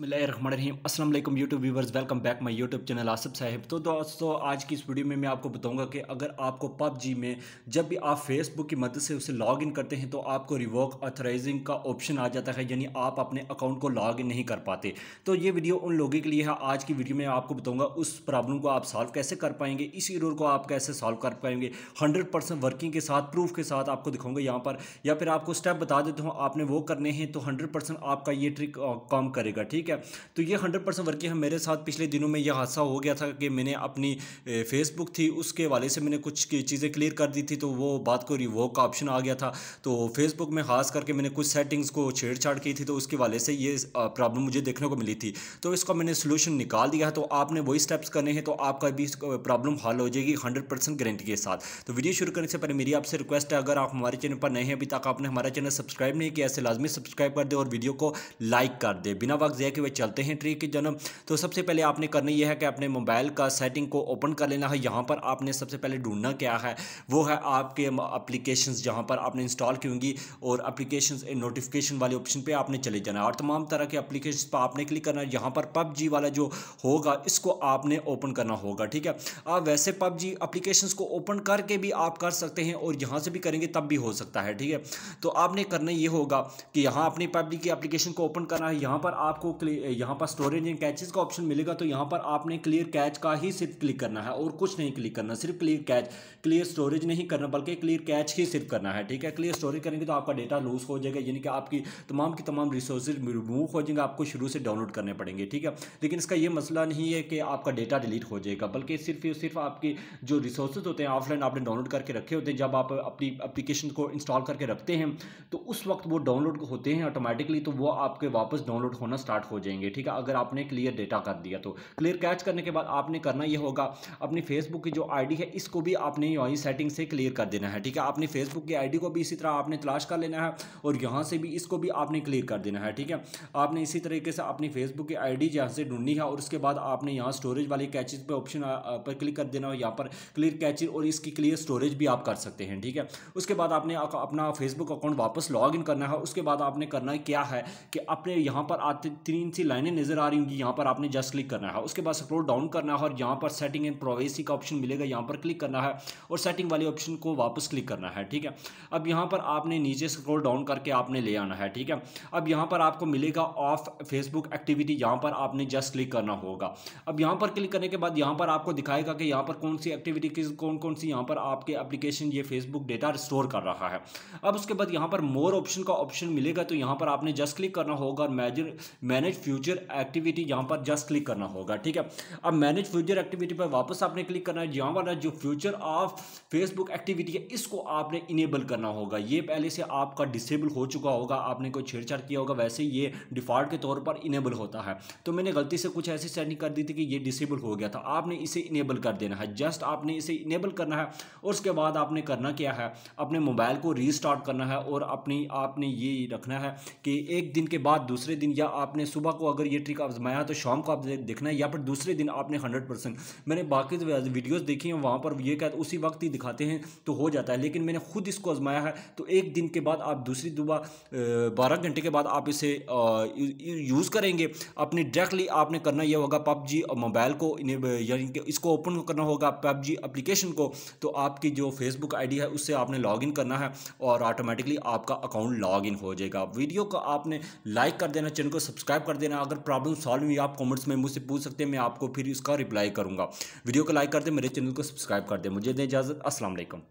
अस्सलाम वालेकुम YouTube viewers welcome back my YouTube channel Asif Sahib तो दोस्तों आज की इस वीडियो में मैं आपको बताऊंगा कि अगर आपको पबजी में जब भी आप फेसबुक की मदद से उसे लॉग इन करते हैं तो आपको रिवोक ऑथराइजिंग का ऑप्शन आ जाता है यानी आप अपने अकाउंट को लॉग इन नहीं कर पाते तो ये वीडियो उन लोगों के लिए है आज की वीडियो में आपको बताऊँगा उस प्रॉब्लम को आप सॉल्व कैसे कर पाएंगे इस इरोर को आप कैसे सॉल्व कर पाएंगे हंड्रेड वर्किंग के साथ प्रूफ के साथ आपको दिखाऊंगा यहाँ पर या फिर आपको स्टेप बता देता हूँ आपने वो करने हैं तो हंड्रेड आपका ये ट्रिक काम करेगा ठीक ठीक है तो ये हंड्रेड परसेंट वर्किंग है मेरे साथ पिछले दिनों में यह हादसा हो गया था कि मैंने अपनी फेसबुक थी उसके वाले से मैंने कुछ चीज़ें क्लियर कर दी थी तो वो बात को रिवो का ऑप्शन आ गया था तो फेसबुक में खास करके मैंने कुछ सेटिंग्स को छेड़छाड़ की थी तो उसके वाले से ये प्रॉब्लम मुझे देखने को मिली थी तो इसका मैंने सोल्यूशन निकाल दिया है तो आपने वही स्टेप्स करने हैं तो आपका भी प्रॉब्लम हल हो जाएगी हंड्रेड परसेंट गारंटी के साथ तो वीडियो शुरू करने से पहले मेरी आपसे रिक्वेस्ट है अगर आप हमारे चैनल पर नए हैं अभी तक आपने हमारा चैनल सब्सक्राइब नहीं किया ऐसे लाजमी सब्सक्राइब कर दे और वीडियो को लाइक कर दे बिना वक्त जया लेके हुए चलते हैं ट्री की जन्म तो सबसे पहले आपने करना यह है कि अपने मोबाइल का सेटिंग को ओपन कर लेना है यहाँ पर आपने सबसे पहले ढूंढना क्या है वो है आपके अप्लीकेशन जहाँ पर आपने इंस्टॉल की होंगी और अप्लीकेशन नोटिफिकेशन वाले ऑप्शन पर आपने चले जाना और तमाम तरह के अप्लीकेशन पर आपने क्लिक करना है यहाँ पर पबजी वाला जो होगा इसको आपने ओपन करना होगा ठीक है आप वैसे पबजी अप्लीकेशन को ओपन करके भी आप कर सकते हैं और यहाँ से भी करेंगे तब भी हो सकता है ठीक है तो आपने करना ये होगा कि यहाँ अपनी पबजी की अप्लीकेशन को ओपन करना है यहाँ पर आपको यहाँ पर स्टोरेज एंड कैचेस का ऑप्शन मिलेगा तो यहाँ पर आपने क्लियर कैच का ही सिर्फ क्लिक करना है और कुछ नहीं क्लिक करना सिर्फ क्लियर कैच क्लियर स्टोरेज नहीं करना बल्कि क्लियर कैच ही सिर्फ करना है ठीक है क्लियर स्टोरेज करेंगे तो आपका डेटा लूज हो जाएगा यानी कि आपकी तमाम की तमाम रिसोर्स रिमूव हो जाएंगे आपको शुरू से डाउनलोड करने पड़ेंगे ठीक है लेकिन इसका यह मसला नहीं है कि आपका डेटा डिलीट हो जाएगा बल्कि सिर्फ सिर्फ आपके जो रिसोर्सेज होते हैं ऑफलाइन आपने डाउनलोड करके रखे होते हैं जब आप अपनी अपलीकेशन को इंस्टॉल करके रखते हैं तो उस वक्त वो डाउनलोड होते हैं ऑटोमेटिकली तो वो आपके वापस डाउनलोड होना स्टार्ट हो जाएंगे ठीक है अगर आपने क्लियर डेटा कर दिया तो क्लियर कैच करने के बाद आपने करना यह होगा अपनी फेसबुक की जो आईडी है इसको भी आपने वहीं सेटिंग से क्लियर कर देना है ठीक है अपनी फेसबुक की आईडी को भी इसी तरह आपने तलाश कर लेना है और यहाँ से भी इसको भी आपने क्लियर कर देना है ठीक है आपने इसी तरीके से अपनी फेसबुक की आई डी से ढूंढनी है और उसके बाद आपने यहाँ स्टोरेज वाले कैचेज पर ऑप्शन पर क्लिक कर देना है यहाँ पर क्लियर कैचेज और इसकी क्लियर स्टोरेज भी आप कर सकते हैं ठीक है उसके बाद आपने अपना फेसबुक अकाउंट वापस लॉग इन करना है उसके बाद आपने करना क्या है कि अपने यहाँ पर आते तीन तीन सी लाइनें नजर आ रही होंगी यहाँ पर आपने जस्ट क्लिक करना है उसके बाद स्क्रोल डाउन करना है और यहाँ पर सेटिंग एंड प्रोवेसी का ऑप्शन मिलेगा यहाँ पर क्लिक करना है और सेटिंग वाले ऑप्शन को वापस क्लिक करना है ठीक है अब यहाँ पर आपने नीचे स्क्रोल डाउन करके आपने ले आना है ठीक है अब यहाँ पर आपको मिलेगा ऑफ फेसबुक एक्टिविटी यहाँ पर आपने जस्ट क्लिक करना होगा अब यहाँ पर क्लिक करने के बाद यहाँ पर आपको दिखाएगा कि यहाँ पर कौन सी एक्टिविटी किस कौन कौन सी यहाँ पर आपके एप्लीकेशन ये फेसबुक डेटा स्टोर कर रहा है अब उसके बाद यहाँ पर मोर ऑप्शन का ऑप्शन मिलेगा तो यहाँ पर आपने जस्ट क्लिक करना होगा और major manage manage future activity यहाँ पर जस्ट क्लिक करना होगा ठीक है अब मैनेज फ्यूचर एक्टिविटी पर वापस आपने क्लिक करना है यहाँ वाला जो फ्यूचर ऑफ फेसबुक एक्टिविटी है इसको आपने इनेबल करना होगा ये पहले से आपका डिसेबल हो चुका होगा आपने कोई छेड़छाड़ किया होगा वैसे ये डिफॉल्ट के तौर पर इनेबल होता है तो मैंने गलती से कुछ ऐसी सेटिंग कर दी थी कि ये डिसेबल हो गया था आपने इसे इनेबल कर देना है जस्ट आपने इसे इनेबल करना है और उसके बाद आपने करना क्या है अपने मोबाइल को रीस्टार्ट करना है और अपनी आपने ये रखना है कि एक दिन के बाद दूसरे दिन या आपने सुबह को अगर ये ट्रिक आजमाया तो शाम को आप देखना है या फिर दूसरे दिन आपने हंड्रेड परसेंट मैंने बाकी वीडियोज़ देखी हैं वहाँ पर यह कहते उसी वक्त ही दिखाते हैं तो हो जाता है लेकिन मैंने खुद इसको आजमाया है तो एक दिन के बाद आप दूसरी दुबा बारह घंटे के बाद आप इसे यूज़ करेंगे अपने डायरेक्टली आपने करना यह होगा पबजी मोबाइल को यानी कि इसको ओपन करना होगा पबजी अप्लीकेशन को तो आपकी जो फेसबुक आईडी है उससे आपने लॉगिन करना है और ऑटोमेटिकली आपका अकाउंट लॉगिन हो जाएगा वीडियो को आपने लाइक कर देना चैनल को सब्सक्राइब कर देना अगर प्रॉब्लम सॉल्व हुई आप कॉमेंट्स में मुझसे पूछ सकते हैं मैं आपको फिर इसका रिप्लाई करूंगा वीडियो को लाइक कर दें मेरे चैनल को सब्सक्राइब कर दें मुझे दें इजाज़त असल